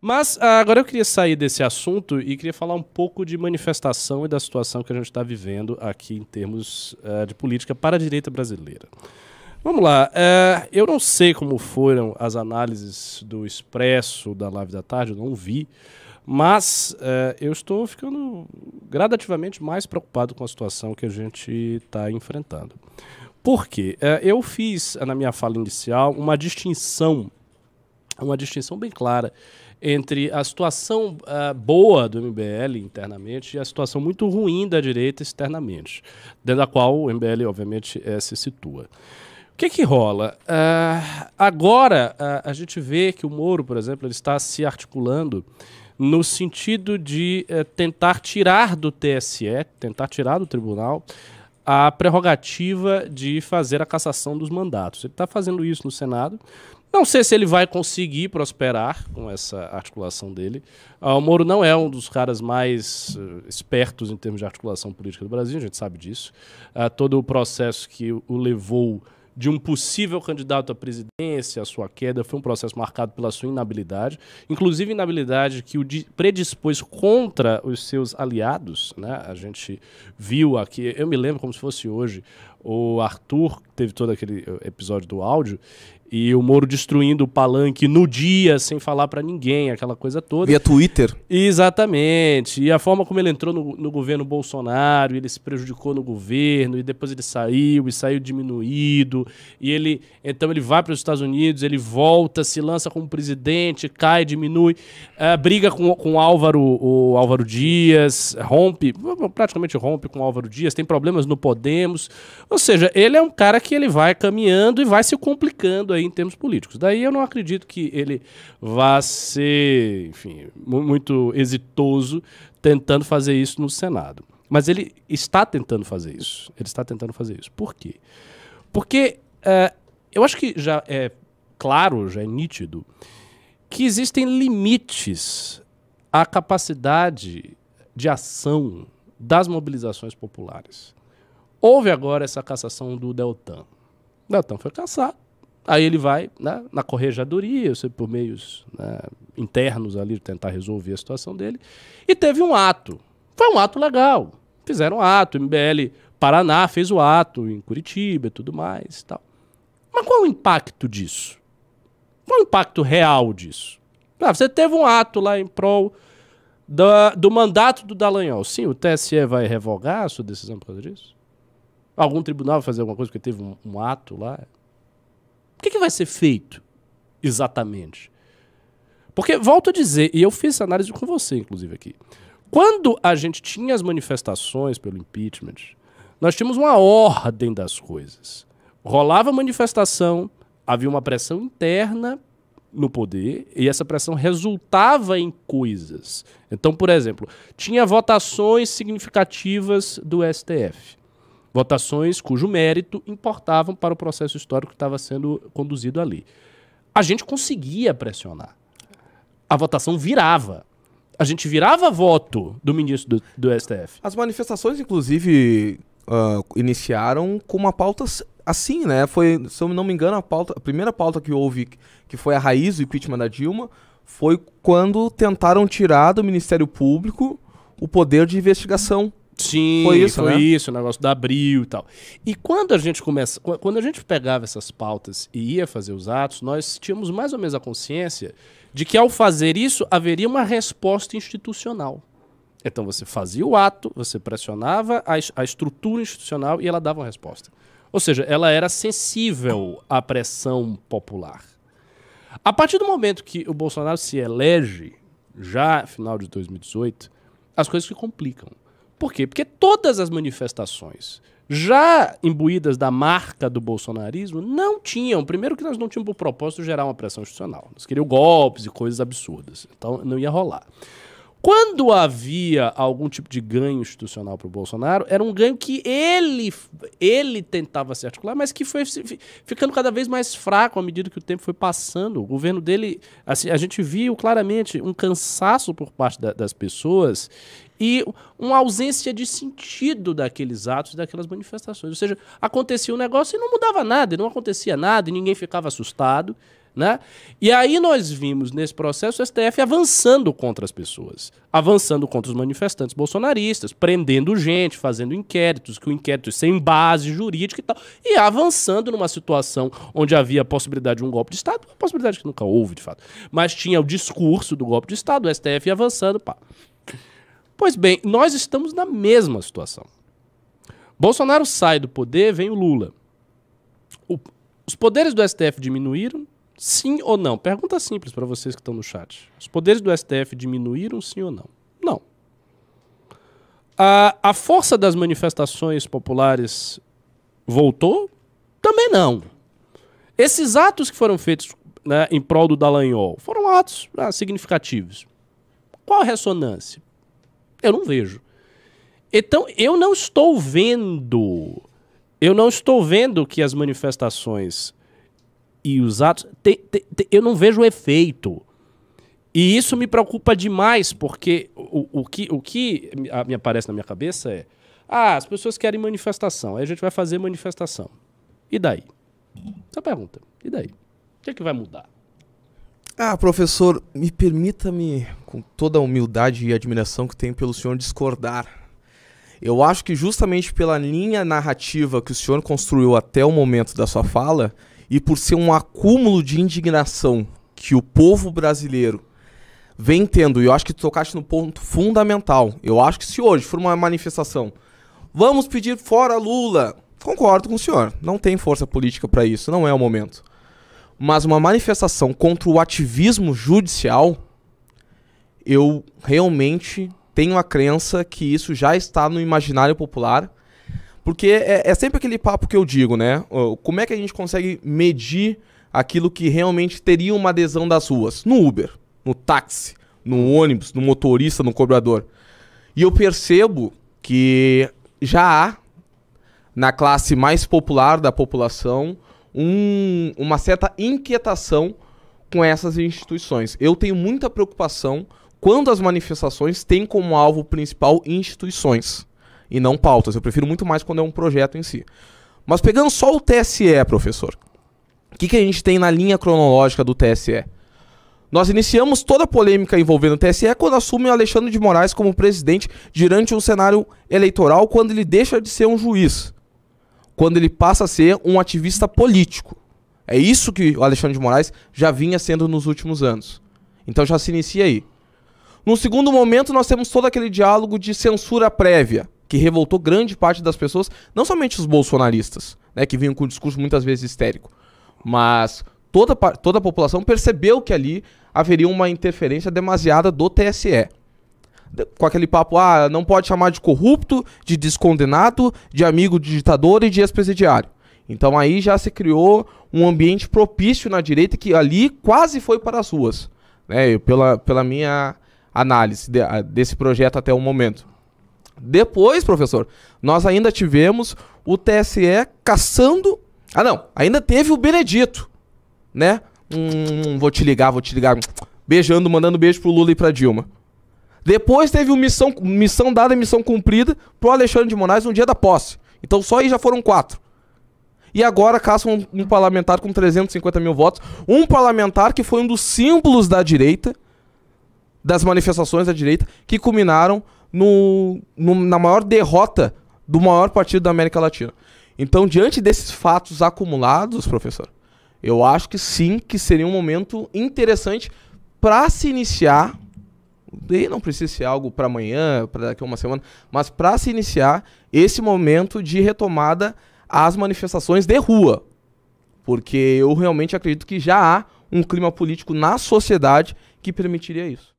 Mas ah, agora eu queria sair desse assunto e queria falar um pouco de manifestação e da situação que a gente está vivendo aqui em termos uh, de política para a direita brasileira. Vamos lá, uh, eu não sei como foram as análises do Expresso da Live da Tarde, eu não vi, mas uh, eu estou ficando gradativamente mais preocupado com a situação que a gente está enfrentando. Por quê? eu fiz, na minha fala inicial, uma distinção, uma distinção bem clara entre a situação uh, boa do MBL internamente e a situação muito ruim da direita externamente, dentro da qual o MBL, obviamente, é, se situa. O que, que rola? Uh, agora uh, a gente vê que o Moro, por exemplo, ele está se articulando no sentido de uh, tentar tirar do TSE, tentar tirar do tribunal, a prerrogativa de fazer a cassação dos mandatos. Ele está fazendo isso no Senado, não sei se ele vai conseguir prosperar com essa articulação dele. Uh, o Moro não é um dos caras mais uh, espertos em termos de articulação política do Brasil, a gente sabe disso. Uh, todo o processo que o levou de um possível candidato à presidência, a sua queda, foi um processo marcado pela sua inabilidade, inclusive inabilidade que o predispôs contra os seus aliados. Né? A gente viu aqui, eu me lembro como se fosse hoje, o Arthur, teve todo aquele eh, episódio do áudio, e o Moro destruindo o palanque no dia, sem falar para ninguém, aquela coisa toda. Via Twitter. Exatamente. E a forma como ele entrou no, no, governo Bolsonaro, ele se prejudicou no governo, e depois ele saiu, e saiu diminuído. E ele, então ele vai para os Estados Unidos, ele volta, se lança como presidente, cai, diminui, é, briga com, com Álvaro, o Álvaro Dias, rompe, praticamente rompe com Álvaro Dias, tem problemas no Podemos. Ou seja, ele é um cara que ele vai caminhando e vai se complicando aí em termos políticos. Daí eu não acredito que ele vá ser, enfim, muito exitoso tentando fazer isso no Senado. Mas ele está tentando fazer isso. Ele está tentando fazer isso. Por quê? Porque uh, eu acho que já é claro, já é nítido, que existem limites à capacidade de ação das mobilizações populares. Houve agora essa cassação do Deltan. O Deltan foi cassado. Aí ele vai né, na corregedoria, por meios né, internos ali, tentar resolver a situação dele. E teve um ato. Foi um ato legal. Fizeram um ato. MBL Paraná fez o ato em Curitiba e tudo mais e tal. Mas qual o impacto disso? Qual o impacto real disso? Ah, você teve um ato lá em prol do mandato do Dallagnol. Sim, o TSE vai revogar a sua decisão por causa disso? Algum tribunal vai fazer alguma coisa porque teve um, um ato lá? O que, é que vai ser feito exatamente? Porque, volto a dizer, e eu fiz essa análise com você, inclusive, aqui. Quando a gente tinha as manifestações pelo impeachment, nós tínhamos uma ordem das coisas. Rolava manifestação, havia uma pressão interna no poder e essa pressão resultava em coisas. Então, por exemplo, tinha votações significativas do STF votações cujo mérito importavam para o processo histórico que estava sendo conduzido ali. A gente conseguia pressionar. A votação virava. A gente virava voto do ministro do, do STF. As manifestações, inclusive, uh, iniciaram com uma pauta assim, né? Foi, se eu não me engano, a, pauta, a primeira pauta que houve, que foi a raiz do impeachment da Dilma, foi quando tentaram tirar do Ministério Público o poder de investigação Sim, foi isso, foi né? isso, o negócio da Abril e tal. E quando a gente começa, quando a gente pegava essas pautas e ia fazer os atos, nós tínhamos mais ou menos a consciência de que ao fazer isso haveria uma resposta institucional. Então você fazia o ato, você pressionava a, a estrutura institucional e ela dava uma resposta. Ou seja, ela era sensível à pressão popular. A partir do momento que o Bolsonaro se elege, já final de 2018, as coisas se complicam. Por quê? Porque todas as manifestações já imbuídas da marca do bolsonarismo não tinham. Primeiro que nós não tínhamos por propósito gerar uma pressão institucional. Nós queríamos golpes e coisas absurdas. Então não ia rolar. Quando havia algum tipo de ganho institucional para o Bolsonaro, era um ganho que ele, ele tentava se articular, mas que foi ficando cada vez mais fraco à medida que o tempo foi passando. O governo dele, assim, a gente viu claramente um cansaço por parte da, das pessoas e uma ausência de sentido daqueles atos, daquelas manifestações. Ou seja, acontecia um negócio e não mudava nada, não acontecia nada, e ninguém ficava assustado. Né? E aí nós vimos nesse processo o STF avançando contra as pessoas, avançando contra os manifestantes bolsonaristas, prendendo gente, fazendo inquéritos, que o inquérito sem base jurídica e tal, e avançando numa situação onde havia a possibilidade de um golpe de Estado, uma possibilidade que nunca houve de fato, mas tinha o discurso do golpe de Estado, o STF avançando, pá. Pois bem, nós estamos na mesma situação. Bolsonaro sai do poder, vem o Lula. O, os poderes do STF diminuíram, Sim ou não? Pergunta simples para vocês que estão no chat. Os poderes do STF diminuíram, sim ou não? Não. A, a força das manifestações populares voltou? Também não. Esses atos que foram feitos né, em prol do Dallagnol foram atos ah, significativos. Qual a ressonância? Eu não vejo. Então, eu não estou vendo. Eu não estou vendo que as manifestações e os atos, te, te, te, eu não vejo efeito. E isso me preocupa demais, porque o, o, que, o que me aparece na minha cabeça é: ah, as pessoas querem manifestação, aí a gente vai fazer manifestação. E daí? Essa é pergunta, e daí? O que é que vai mudar? Ah, professor, me permita-me, com toda a humildade e admiração que tenho pelo senhor, discordar. Eu acho que justamente pela linha narrativa que o senhor construiu até o momento da sua fala, e por ser um acúmulo de indignação que o povo brasileiro vem tendo, e eu acho que tu tocaste no ponto fundamental. Eu acho que se hoje for uma manifestação, vamos pedir fora Lula. Concordo com o senhor, não tem força política para isso, não é o momento. Mas uma manifestação contra o ativismo judicial, eu realmente tenho a crença que isso já está no imaginário popular porque é, é sempre aquele papo que eu digo, né? Como é que a gente consegue medir aquilo que realmente teria uma adesão das ruas? No Uber, no táxi, no ônibus, no motorista, no cobrador. E eu percebo que já há, na classe mais popular da população, um, uma certa inquietação com essas instituições. Eu tenho muita preocupação quando as manifestações têm como alvo principal instituições e não pautas. Eu prefiro muito mais quando é um projeto em si. Mas pegando só o TSE, professor, o que, que a gente tem na linha cronológica do TSE? Nós iniciamos toda a polêmica envolvendo o TSE quando assume o Alexandre de Moraes como presidente durante o um cenário eleitoral, quando ele deixa de ser um juiz, quando ele passa a ser um ativista político. É isso que o Alexandre de Moraes já vinha sendo nos últimos anos. Então já se inicia aí. No segundo momento, nós temos todo aquele diálogo de censura prévia que revoltou grande parte das pessoas, não somente os bolsonaristas, né, que vinham com um discurso muitas vezes histérico, mas toda, toda a população percebeu que ali haveria uma interferência demasiada do TSE. Com aquele papo, ah, não pode chamar de corrupto, de descondenado, de amigo de ditador e de ex-presidiário. Então aí já se criou um ambiente propício na direita que ali quase foi para as ruas, né, pela, pela minha análise de, desse projeto até o momento. Depois, professor, nós ainda tivemos o TSE caçando. Ah, não, ainda teve o Benedito, né? Hum, hum, hum, vou te ligar, vou te ligar. Beijando, mandando beijo pro Lula e pra Dilma. Depois teve o missão, missão dada e missão cumprida pro Alexandre de Moraes no dia da posse. Então só aí já foram quatro. E agora caçam um, um parlamentar com 350 mil votos. Um parlamentar que foi um dos símbolos da direita, das manifestações da direita, que culminaram no, no, na maior derrota do maior partido da América Latina. Então, diante desses fatos acumulados, professor, eu acho que sim, que seria um momento interessante para se iniciar. E não precisa ser algo para amanhã, para daqui a uma semana, mas para se iniciar esse momento de retomada às manifestações de rua. Porque eu realmente acredito que já há um clima político na sociedade que permitiria isso.